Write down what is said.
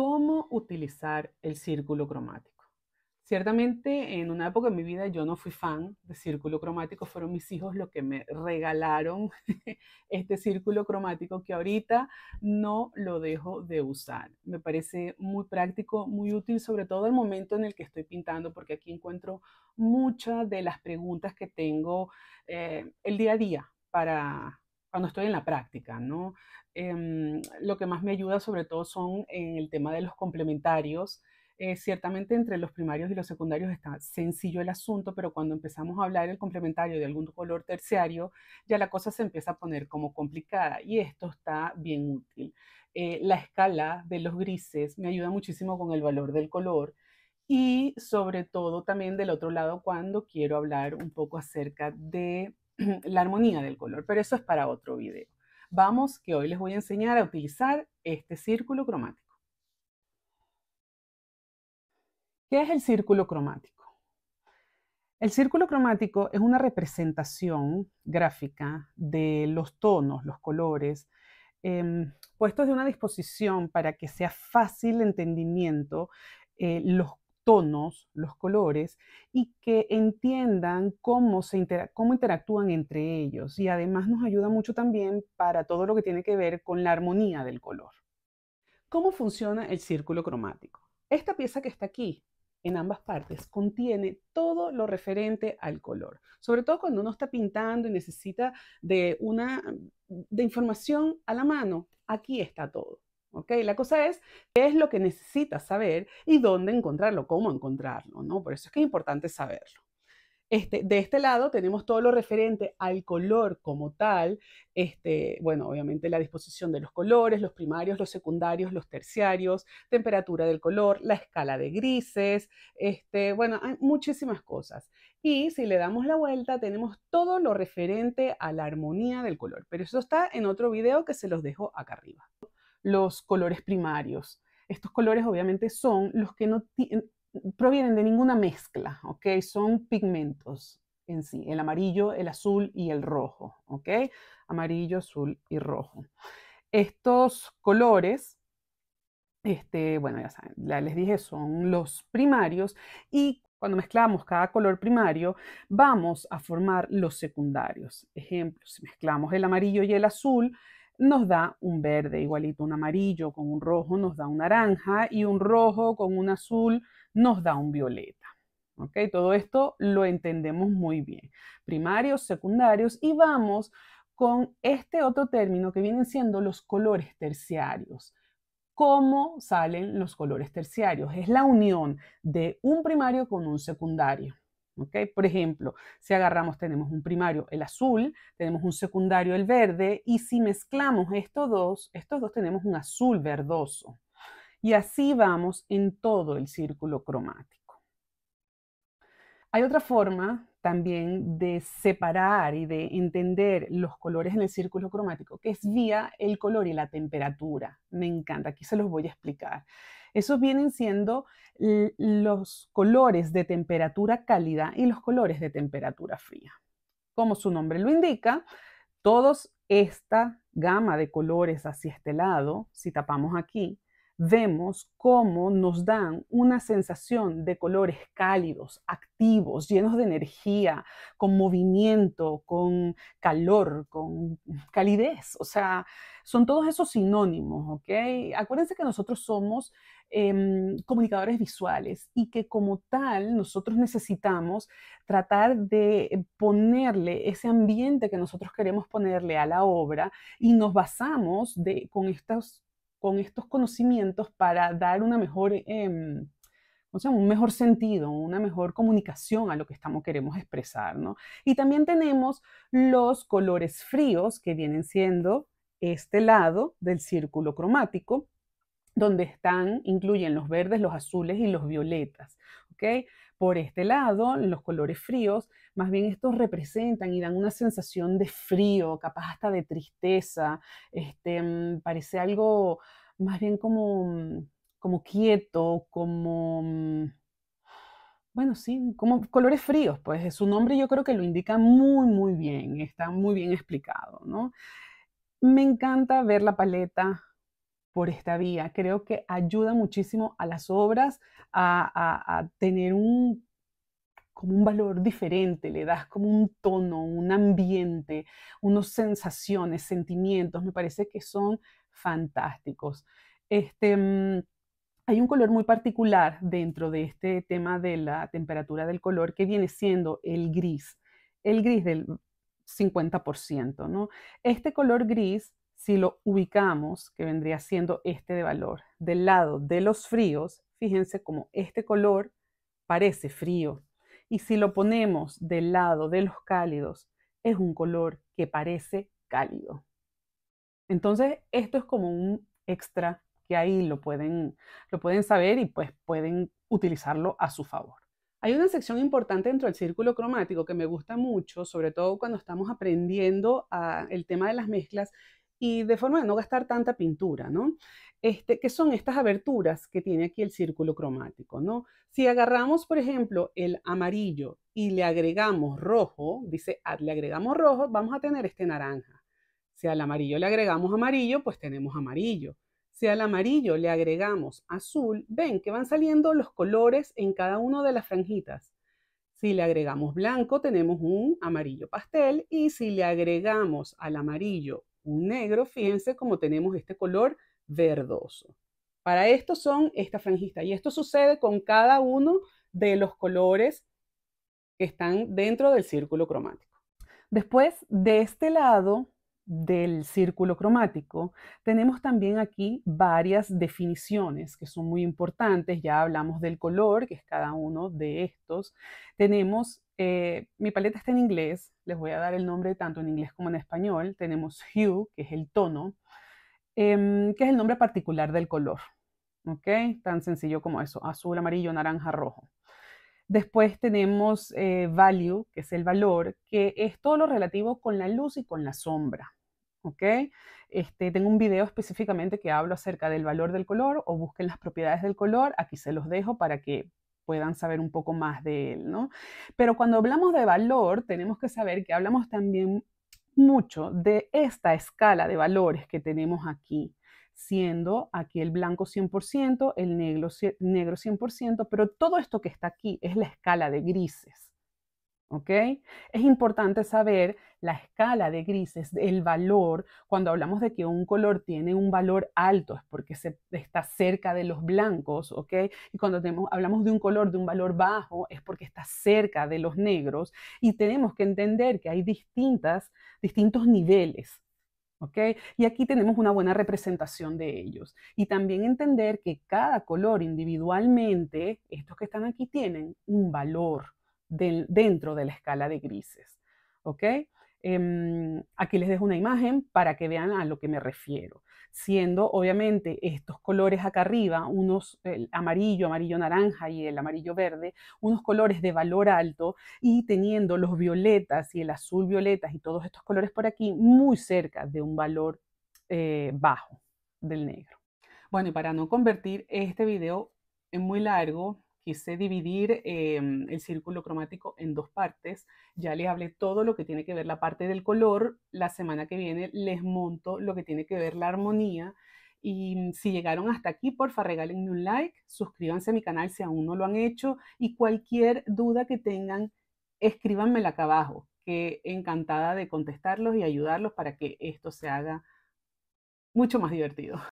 cómo utilizar el círculo cromático. Ciertamente, en una época de mi vida yo no fui fan de círculo cromático, fueron mis hijos los que me regalaron este círculo cromático que ahorita no lo dejo de usar. Me parece muy práctico, muy útil, sobre todo el momento en el que estoy pintando, porque aquí encuentro muchas de las preguntas que tengo eh, el día a día para, cuando estoy en la práctica, ¿no? Em, lo que más me ayuda sobre todo son en el tema de los complementarios. Eh, ciertamente entre los primarios y los secundarios está sencillo el asunto, pero cuando empezamos a hablar del complementario de algún color terciario, ya la cosa se empieza a poner como complicada y esto está bien útil. Eh, la escala de los grises me ayuda muchísimo con el valor del color y sobre todo también del otro lado cuando quiero hablar un poco acerca de la armonía del color, pero eso es para otro video. Vamos, que hoy les voy a enseñar a utilizar este círculo cromático. ¿Qué es el círculo cromático? El círculo cromático es una representación gráfica de los tonos, los colores, em, puestos de una disposición para que sea fácil entendimiento eh, los tonos, los colores, y que entiendan cómo, cómo interactúan entre ellos. Y además nos ayuda mucho también para todo lo que tiene que ver con la armonía del color. ¿Cómo funciona el círculo cromático? Esta pieza que está aquí, en ambas partes, contiene todo lo referente al color. Sobre todo cuando uno está pintando y necesita de, una, de información a la mano, aquí está todo. ¿ok? La cosa es qué es lo que necesitas saber y dónde encontrarlo, cómo encontrarlo, ¿no? Por eso es que es importante saberlo. Este, de este lado tenemos todo lo referente al color como tal, este, bueno, obviamente la disposición de los colores, los primarios, los secundarios, los terciarios, temperatura del color, la escala de grises, este, bueno, hay muchísimas cosas. Y si le damos la vuelta, tenemos todo lo referente a la armonía del color, pero eso está en otro video que se los dejo acá arriba los colores primarios. Estos colores obviamente son los que no provienen de ninguna mezcla, ¿ok? Son pigmentos en sí, el amarillo, el azul y el rojo, ¿ok? Amarillo, azul y rojo. Estos colores, este, bueno, ya saben, les dije, son los primarios y cuando mezclamos cada color primario, vamos a formar los secundarios. Ejemplo, si mezclamos el amarillo y el azul, nos da un verde, igualito un amarillo con un rojo nos da un naranja y un rojo con un azul nos da un violeta. Todo esto lo entendemos muy bien. Primarios, secundarios y vamos con este otro término que vienen siendo los colores terciarios. ¿Cómo salen los colores terciarios? Es la unión de un primario con un secundario. Por ejemplo, si agarramos, tenemos un primario, el azul, tenemos un secundario, el verde, y si mezclamos estos dos, estos dos tenemos un azul verdoso. Y así vamos en todo el círculo cromático. Hay otra forma también de separar y de entender los colores en el círculo cromático, que es vía el color y la temperatura. Me encanta, aquí se los voy a explicar. Esos vienen siendo los colores de temperatura cálida y los colores de temperatura fría. Como su nombre lo indica, todos esta gama de colores hacia este lado, si tapamos aquí, vemos cómo nos dan una sensación de colores cálidos, activos, llenos de energía, con movimiento, con calor, con calidez. O sea, son todos esos sinónimos, ¿ok? Acuérdense que nosotros somos em, comunicadores visuales y que como tal nosotros necesitamos tratar de ponerle ese ambiente que nosotros queremos ponerle a la obra y nos basamos con estos con estos conocimientos para dar una mejor, em, un mejor sentido, una mejor comunicación a lo que estamos, queremos expresar. Y también tenemos los colores fríos que vienen siendo este lado del círculo cromático, donde están, incluyen los verdes, los azules y los violetas. Por este lado, los colores fríos, más bien estos representan y dan una sensación de frío, capaz hasta de tristeza, este, mm, parece algo más bien como, mm, como quieto, como mm, bueno, sí, como colores fríos, pues su nombre yo creo que lo indica muy, muy bien, está muy bien explicado, ¿no? Me encanta ver la paleta por esta vía. Creo que ayuda muchísimo a las obras a, tener un como un valor diferente, le das como un tono, un ambiente, unas sensaciones, sentimientos, me parece que son fantásticos. Este, mm, hay un color muy particular dentro de este tema de la temperatura del color que viene siendo el gris, el gris del 50%, ¿no? Este color gris si lo ubicamos, que vendría siendo este de valor, del lado de los fríos, fíjense cómo este color parece frío. Y si lo ponemos del lado de los cálidos, es un color que parece cálido. Entonces, esto es como un extra que ahí lo pueden, lo pueden saber y pues pueden utilizarlo a su favor. Hay una sección importante dentro del círculo cromático que me gusta mucho, sobre todo cuando estamos aprendiendo ah, el tema de las mezclas, y de forma de no gastar tanta pintura, ¿no? Este, que son estas aberturas que tiene aquí el círculo cromático, ¿no? Si agarramos, por ejemplo, el amarillo y le agregamos rojo, dice, ah, le agregamos rojo, vamos a tener este naranja. Si al amarillo le agregamos amarillo, pues tenemos amarillo. Si al amarillo le agregamos azul, ven que van saliendo los colores en cada una de las franjitas. Si le agregamos blanco, tenemos un amarillo pastel. Y si le agregamos al amarillo un negro, fíjense cómo tenemos este color verdoso. Para esto son estas franjitas y esto sucede con cada uno de los colores que están dentro del círculo cromático. Después, de este lado del círculo cromático, tenemos también aquí varias definiciones que son muy importantes. Ya hablamos del color, que es cada uno de estos. Tenemos eh, mi paleta está en inglés, les voy a dar el nombre tanto en inglés como en español. Tenemos hue, que es el tono, em, que es el nombre particular del color. ¿Ok? Tan sencillo como eso, azul, amarillo, naranja, rojo. Después tenemos eh, value, que es el valor, que es todo lo relativo con la luz y con la sombra. ¿ok? Este, tengo un video específicamente que hablo acerca del valor del color o busquen las propiedades del color. Aquí se los dejo para que puedan saber un poco más de él, ¿no? Pero cuando hablamos de valor, tenemos que saber que hablamos también mucho de esta escala de valores que tenemos aquí, siendo aquí el blanco 100%, el negro, 100%, pero todo esto que está aquí es la escala de grises. ¿ok? Es importante saber la escala de grises, el valor. Cuando hablamos de que un color tiene un valor alto es porque se, está cerca de los blancos, ¿ok? Y cuando hablamos de un color de un valor bajo es porque está cerca de los negros. Y tenemos que entender que hay distintas, distintos niveles. ¿ok? Y aquí tenemos una buena representación de ellos. Y también entender que cada color individualmente, estos que están aquí, tienen un valor dentro de la escala de grises. ¿Ok? Em, aquí les dejo una imagen para que vean a lo que me refiero, siendo obviamente estos colores acá arriba, unos el amarillo, amarillo naranja y el amarillo verde, unos colores de valor alto y teniendo los violetas y el azul violetas y todos estos colores por aquí muy cerca de un valor eh, bajo del negro. Bueno, y para no convertir este video en muy largo, quise dividir em, el círculo cromático en dos partes. Ya les hablé todo lo que tiene que ver la parte del color. La semana que viene les monto lo que tiene que ver la armonía. Y mm, si llegaron hasta aquí, porfa, regálenme un like, suscríbanse a mi canal si aún no lo han hecho y cualquier duda que tengan, escríbanmela acá abajo, que encantada de contestarlos y ayudarlos para que esto se haga mucho más divertido.